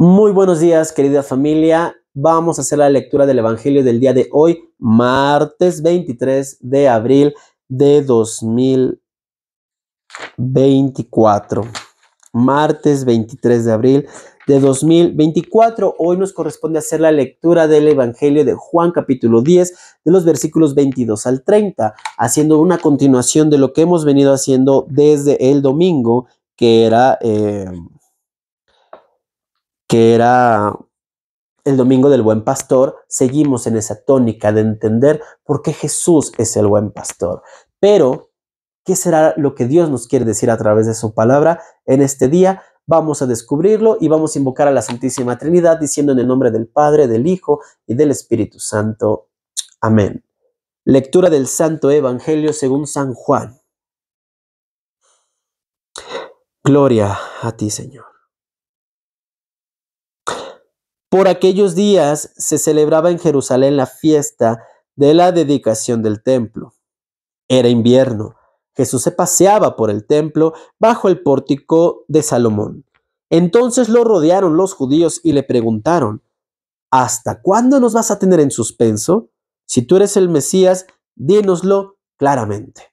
Muy buenos días, querida familia. Vamos a hacer la lectura del Evangelio del día de hoy, martes 23 de abril de 2024. Martes 23 de abril de 2024. Hoy nos corresponde hacer la lectura del Evangelio de Juan capítulo 10 de los versículos 22 al 30, haciendo una continuación de lo que hemos venido haciendo desde el domingo, que era... Eh, que era el domingo del buen pastor, seguimos en esa tónica de entender por qué Jesús es el buen pastor. Pero, ¿qué será lo que Dios nos quiere decir a través de su palabra en este día? Vamos a descubrirlo y vamos a invocar a la Santísima Trinidad diciendo en el nombre del Padre, del Hijo y del Espíritu Santo. Amén. Lectura del Santo Evangelio según San Juan. Gloria a ti, Señor. Por aquellos días se celebraba en Jerusalén la fiesta de la dedicación del templo. Era invierno. Jesús se paseaba por el templo bajo el pórtico de Salomón. Entonces lo rodearon los judíos y le preguntaron, ¿Hasta cuándo nos vas a tener en suspenso? Si tú eres el Mesías, dínoslo claramente.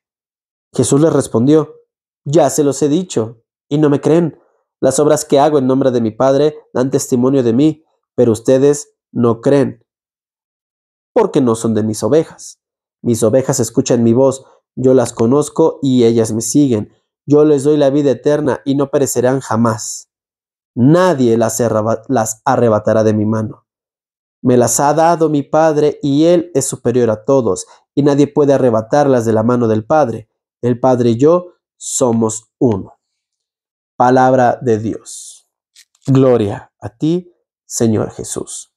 Jesús les respondió, Ya se los he dicho, y no me creen. Las obras que hago en nombre de mi Padre dan testimonio de mí, pero ustedes no creen, porque no son de mis ovejas. Mis ovejas escuchan mi voz, yo las conozco y ellas me siguen. Yo les doy la vida eterna y no perecerán jamás. Nadie las, arrebatará de mi mano. Me las ha dado mi Padre y Él es superior a todos, y nadie puede arrebatarlas de la mano del Padre. El Padre y yo somos uno. Palabra de Dios. Gloria a ti, Señor Jesús.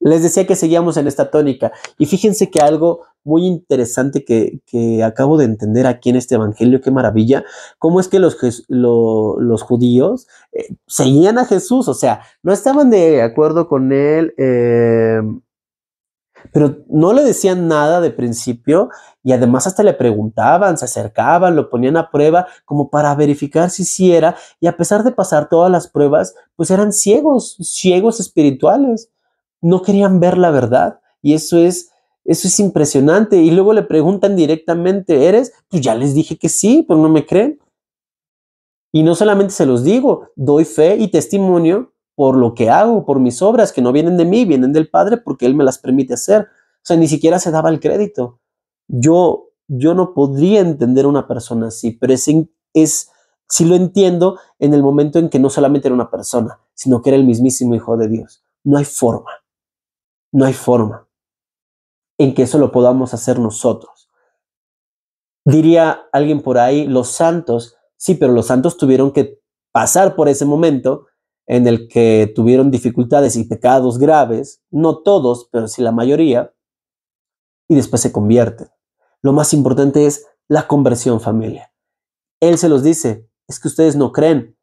Les decía que seguíamos en esta tónica y fíjense que algo muy interesante que, acabo de entender aquí en este Evangelio, qué maravilla, cómo es que los, los judíos eh, seguían a Jesús, o sea, no estaban de acuerdo con él. Eh, pero no le decían nada de principio y además hasta le preguntaban, se acercaban, lo ponían a prueba como para verificar si sí era y a pesar de pasar todas las pruebas, pues eran ciegos, ciegos espirituales, no querían ver la verdad y eso es eso es impresionante y luego le preguntan directamente, ¿eres? Pues ya les dije que sí, pero pues no me creen. Y no solamente se los digo, doy fe y testimonio por lo que hago, por mis obras, que no vienen de mí, vienen del Padre porque Él me las permite hacer. O sea, ni siquiera se daba el crédito. Yo, yo no podría entender una persona así, pero es, si lo entiendo en el momento en que no solamente era una persona, sino que era el mismísimo Hijo de Dios. No hay forma, no hay forma en que eso lo podamos hacer nosotros. Diría alguien por ahí, los santos, sí, pero los santos tuvieron que pasar por ese momento en el que tuvieron dificultades y pecados graves, no todos, pero sí la mayoría, y después se convierten. Lo más importante es la conversión familia. Él se los dice, es que ustedes no creen.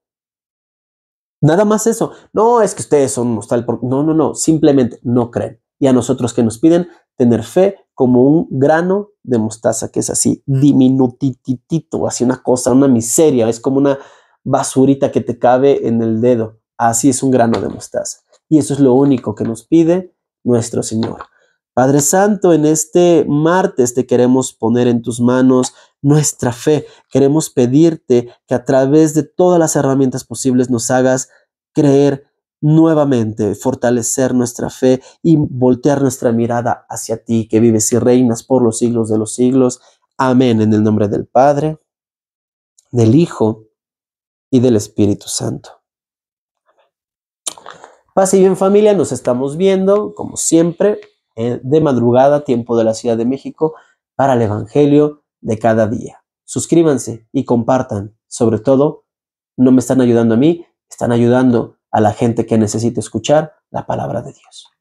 Nada más eso. No, es que ustedes son unos tal No, no, no, simplemente no creen. Y a nosotros que nos piden tener fe como un grano de mostaza, que es así, diminutitito, así una cosa, una miseria, es como una basurita que te cabe en el dedo. Así es un grano de mostaza. Y eso es lo único que nos pide nuestro Señor. Padre Santo, en este martes te queremos poner en tus manos nuestra fe. Queremos pedirte que a través de todas las herramientas posibles nos hagas creer nuevamente, fortalecer nuestra fe y voltear nuestra mirada hacia ti, que vives y reinas por los siglos de los siglos. Amén, en el nombre del Padre, del Hijo y del Espíritu Santo. Pase bien familia, nos estamos viendo, como siempre, eh, de madrugada, tiempo de la Ciudad de México, para el Evangelio de cada día. Suscríbanse y compartan. Sobre todo, no me están ayudando a mí, están ayudando a la gente que necesita escuchar la palabra de Dios.